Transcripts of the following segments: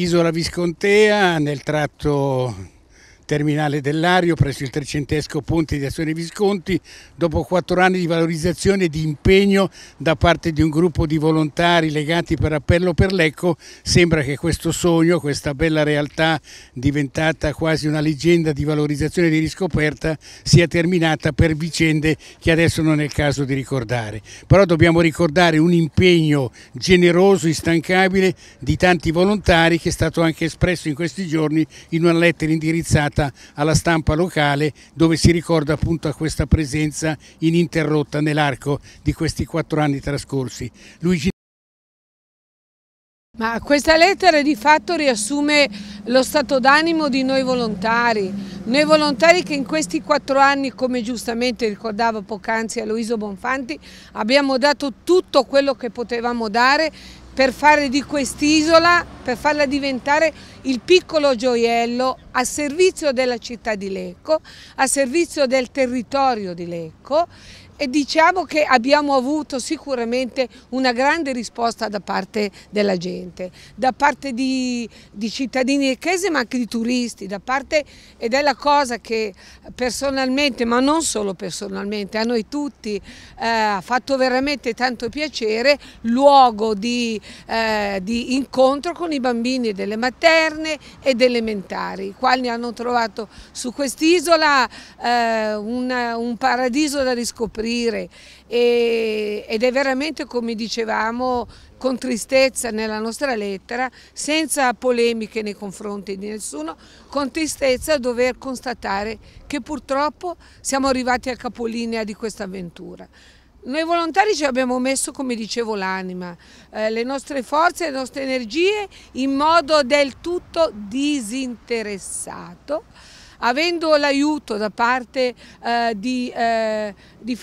Isola Viscontea nel tratto terminale dell'Ario presso il trecentesco ponte di Azione Visconti dopo quattro anni di valorizzazione e di impegno da parte di un gruppo di volontari legati per appello per l'Ecco sembra che questo sogno, questa bella realtà diventata quasi una leggenda di valorizzazione e di riscoperta sia terminata per vicende che adesso non è il caso di ricordare. Però dobbiamo ricordare un impegno generoso, instancabile di tanti volontari che è stato anche espresso in questi giorni in una lettera indirizzata dedicata alla stampa locale dove si ricorda appunto a questa presenza ininterrotta nell'arco di questi quattro anni trascorsi. Luigi ma questa lettera di fatto riassume lo stato d'animo di noi volontari, noi volontari che in questi quattro anni, come giustamente ricordava poc'anzi Aloiso Bonfanti, abbiamo dato tutto quello che potevamo dare per fare di quest'isola, per farla diventare il piccolo gioiello a servizio della città di Lecco, a servizio del territorio di Lecco e diciamo che abbiamo avuto sicuramente una grande risposta da parte della gente, da parte di, di cittadini echesi ma anche di turisti, da parte, ed è la cosa che personalmente, ma non solo personalmente, a noi tutti eh, ha fatto veramente tanto piacere, luogo di, eh, di incontro con i bambini delle materne ed elementari, i quali hanno trovato su quest'isola eh, un, un paradiso da riscoprire costruire e, ed è veramente come dicevamo con tristezza nella nostra lettera, senza polemiche nei confronti di nessuno, con tristezza dover constatare che purtroppo siamo arrivati al capolinea di questa avventura. Noi volontari ci abbiamo messo, come dicevo, l'anima, eh, le nostre forze, le nostre energie in modo del tutto disinteressato avendo l'aiuto da parte eh, di, eh, di,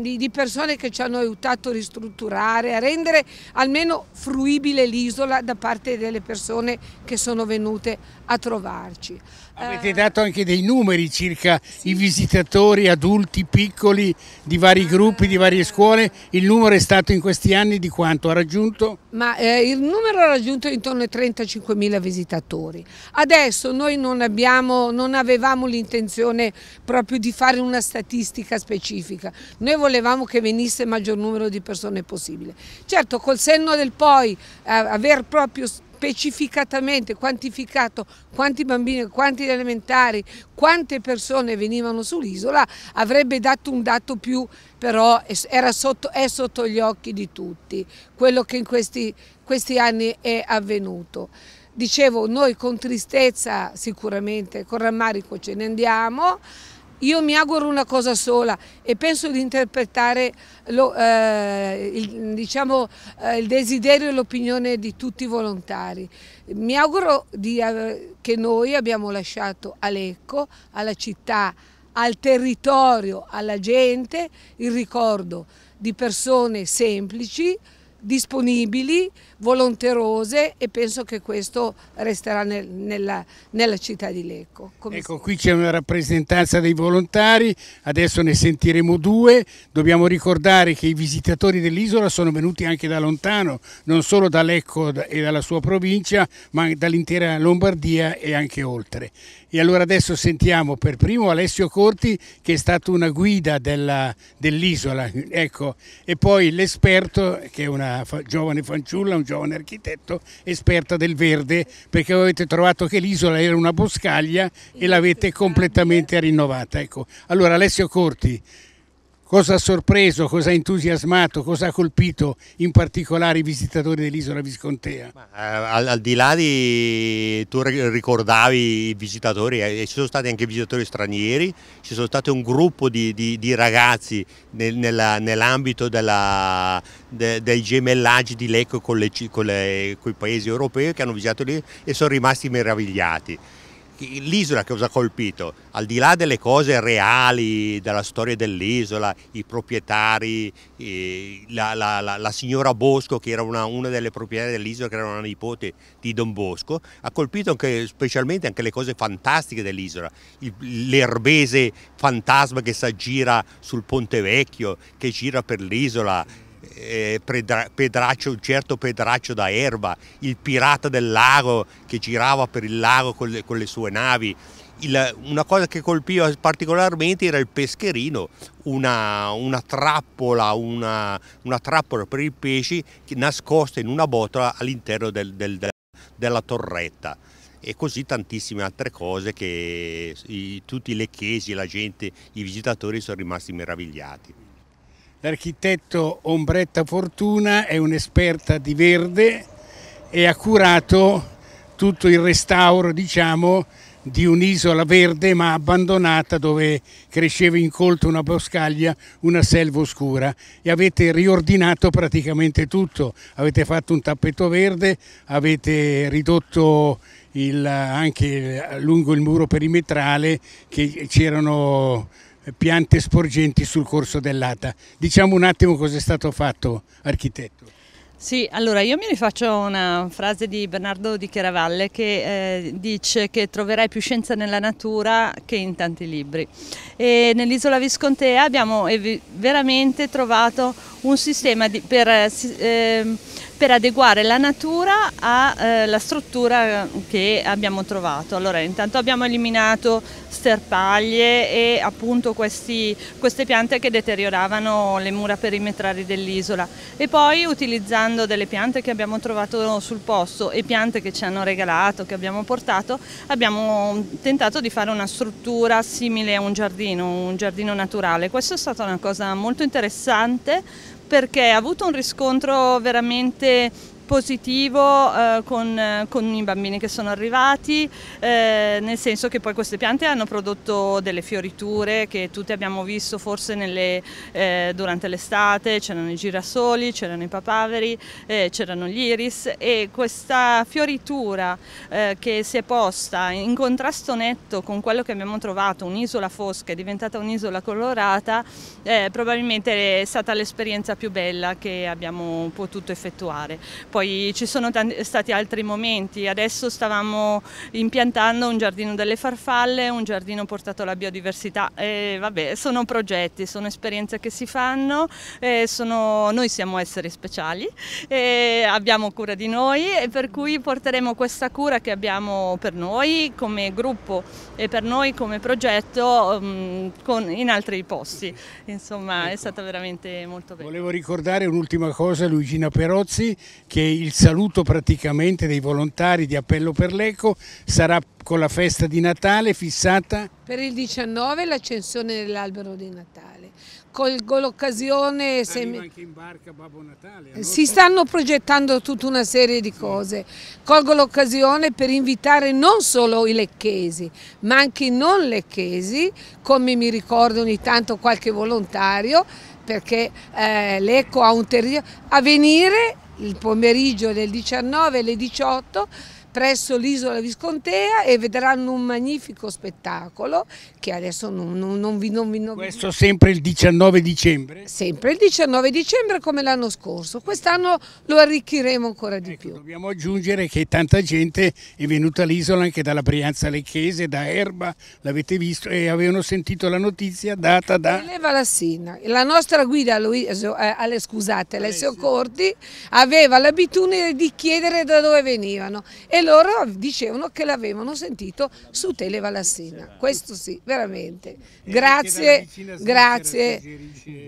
di, di, persone che ci hanno aiutato a ristrutturare, a rendere almeno fruibile l'isola da parte delle persone che sono venute a trovarci. Avete eh, dato anche dei numeri circa sì. i visitatori adulti, piccoli, di vari gruppi, di varie scuole, il numero è stato in questi anni di quanto ha raggiunto? Ma eh, il numero ha raggiunto intorno ai 35.000 visitatori. Adesso noi non abbiamo, non non avevamo l'intenzione proprio di fare una statistica specifica, noi volevamo che venisse il maggior numero di persone possibile. Certo, col senno del poi, eh, aver proprio specificatamente quantificato quanti bambini, quanti elementari, quante persone venivano sull'isola, avrebbe dato un dato più, però sotto, è sotto gli occhi di tutti quello che in questi, questi anni è avvenuto. Dicevo, noi con tristezza sicuramente, con rammarico ce ne andiamo. Io mi auguro una cosa sola e penso di interpretare lo, eh, il, diciamo, eh, il, desiderio e l'opinione di tutti i volontari. Mi auguro di, eh, che noi abbiamo lasciato a Lecco, alla città, al territorio, alla gente il ricordo di persone semplici, disponibili, volonterose e penso che questo resterà nel, nella, nella, città di Lecco. Come ecco, qui c'è una rappresentanza dei volontari, adesso ne sentiremo due, dobbiamo ricordare che i visitatori dell'isola sono venuti anche da lontano, non solo da Lecco e dalla sua provincia, ma dall'intera Lombardia e anche oltre. E allora adesso sentiamo per primo Alessio Corti che è stato una guida dell'isola, dell ecco, e poi l'esperto che è una una fa giovane fanciulla, un giovane architetto esperta del verde, perché avete trovato che l'isola era una boscaglia e esatto, l'avete esatto. completamente rinnovata. Ecco. Allora Alessio Corti, Cosa ha sorpreso, cosa ha entusiasmato, cosa ha colpito in particolare i visitatori dell'isola Viscontea? Ma, eh, al, al, di là di, tu ricordavi i visitatori, eh, ci sono stati anche visitatori stranieri, ci sono stati un gruppo di, di, di ragazzi nel, nell'ambito nell de, dei gemellaggi di Lecco con, le, con, le, con i paesi europei che hanno visitato lì e sono rimasti meravigliati l'isola che cosa ha colpito? Al di là delle cose reali della storia dell'isola, i proprietari, la, la, la, la, signora Bosco che era una, una delle proprietarie dell'isola che era una nipote di Don Bosco, ha colpito anche, specialmente anche le cose fantastiche dell'isola, l'erbese fantasma che si aggira sul ponte vecchio, che gira per l'isola, eh, pedraccio, un certo Pedraccio da Erba, il pirata del lago che girava per il lago con le, con le sue navi. Il, una cosa che colpiva particolarmente era il pescherino, una, una trappola, una, una, trappola per i pesci nascosta in una botola all'interno del, del, del, della torretta e così tantissime altre cose che i, tutti i lecchesi, la gente, i visitatori sono rimasti meravigliati. L'architetto Ombretta Fortuna è un'esperta di verde e ha curato tutto il restauro, diciamo, di un'isola verde ma abbandonata dove cresceva incolta una boscaglia, una selva oscura e avete riordinato praticamente tutto, avete fatto un tappeto verde, avete ridotto il, anche lungo il muro perimetrale che c'erano piante sporgenti sul corso dell'Ata. Diciamo un attimo cosa è stato fatto, architetto. Sì, allora io mi rifaccio a una frase di Bernardo di Chiaravalle che eh, dice che troverai più scienza nella natura che in tanti libri. nell'isola Viscontea abbiamo veramente trovato un sistema di, per... Eh, ehm, per adeguare la natura alla eh, struttura che abbiamo trovato. Allora intanto abbiamo eliminato sterpaglie e appunto questi, queste piante che deterioravano le mura perimetrali dell'isola e poi utilizzando delle piante che abbiamo trovato sul posto e piante che ci hanno regalato, che abbiamo portato, abbiamo tentato di fare una struttura simile a un giardino, un giardino naturale. Questa è stata una cosa molto interessante perché ha avuto un riscontro veramente positivo eh, con, con, i bambini che sono arrivati, eh, nel senso che poi queste piante hanno prodotto delle fioriture che tutti abbiamo visto forse nelle, eh, durante l'estate, c'erano i girasoli, c'erano i papaveri, eh, c'erano gli iris e questa fioritura eh, che si è posta in contrasto netto con quello che abbiamo trovato, un'isola fosca è diventata un'isola colorata, eh, probabilmente è stata l'esperienza più bella che abbiamo potuto effettuare poi ci sono stati altri momenti, adesso stavamo impiantando un giardino delle farfalle, un giardino portato alla biodiversità, e vabbè, sono progetti, sono esperienze che si fanno, sono... noi siamo esseri speciali, abbiamo cura di noi e per cui porteremo questa cura che abbiamo per noi come gruppo e per noi come progetto um, con, in altri posti. Insomma ecco. è stata veramente molto bella. Volevo ricordare un'ultima cosa Luigina Perozzi che che il saluto praticamente dei volontari di Appello per l'Eco sarà con la festa di Natale fissata? Per il 19 l'accensione dell'albero di Natale. Colgo l'occasione... Se... anche in barca Babbo Natale. Allora... Eh, si stanno progettando tutta una serie di cose. Colgo l'occasione per invitare non solo i lecchesi, ma anche i non lecchesi, come mi ricordo ogni tanto qualche volontario, perché eh, l'Eco ha un territorio, a venire il pomeriggio del 19 alle 18 presso l'isola Viscontea e vedranno un magnifico spettacolo che adesso non, non, non vi... Non Questo sempre il 19 dicembre? Sempre il 19 dicembre come l'anno scorso, quest'anno lo arricchiremo ancora di ecco, più. Dobbiamo aggiungere che tanta gente è venuta all'isola anche dalla Brianza Lecchese, da Erba, l'avete visto e avevano sentito la notizia data da... Eleva Lassina, la nostra guida Luisio, eh, scusate, Alessio eh Corti aveva l'abitudine di chiedere da dove venivano e loro dicevano che l'avevano sentito su Televalassina. Questo sì, veramente. Grazie, grazie.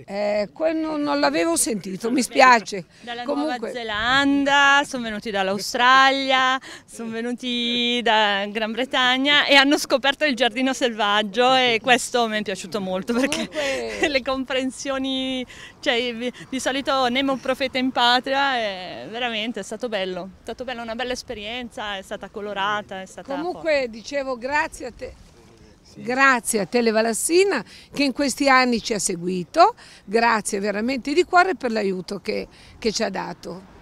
Eh, non l'avevo sentito, mi spiace. Dalla Comunque... Nuova Zelanda, sono venuti dall'Australia, sono venuti da Gran Bretagna e hanno scoperto il giardino selvaggio e questo mi è piaciuto molto perché Comunque... le comprensioni cioè, di solito Nemo profeta in patria, è veramente è stato bello, è stata bella, una bella esperienza, è stata colorata, è stata Comunque forte. dicevo grazie a te. Grazie a Tele Valassina che in questi anni ci ha seguito, grazie veramente di cuore per l'aiuto che, che ci ha dato.